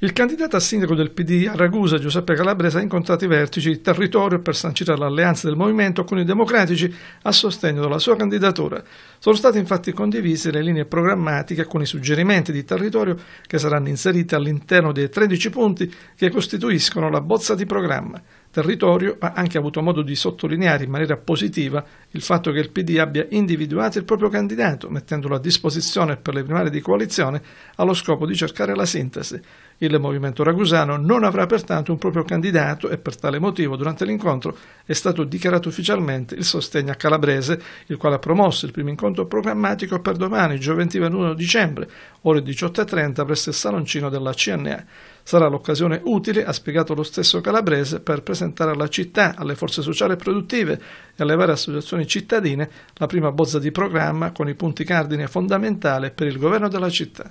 Il candidato a sindaco del PD a Ragusa, Giuseppe Calabrese, ha incontrato i vertici di territorio per sancire l'alleanza del movimento con i democratici a sostegno della sua candidatura. Sono state infatti condivise le linee programmatiche con i suggerimenti di territorio che saranno inseriti all'interno dei 13 punti che costituiscono la bozza di programma territorio, ha anche avuto modo di sottolineare in maniera positiva il fatto che il PD abbia individuato il proprio candidato, mettendolo a disposizione per le primarie di coalizione allo scopo di cercare la sintesi. Il movimento ragusano non avrà pertanto un proprio candidato e per tale motivo durante l'incontro è stato dichiarato ufficialmente il sostegno a Calabrese, il quale ha promosso il primo incontro programmatico per domani, giovedì 21 dicembre, ore 18.30 presso il saloncino della CNA. Sarà l'occasione utile, ha spiegato lo stesso Calabrese, per presentare alla città, alle forze sociali e produttive e alle varie associazioni cittadine la prima bozza di programma con i punti cardine fondamentali per il governo della città.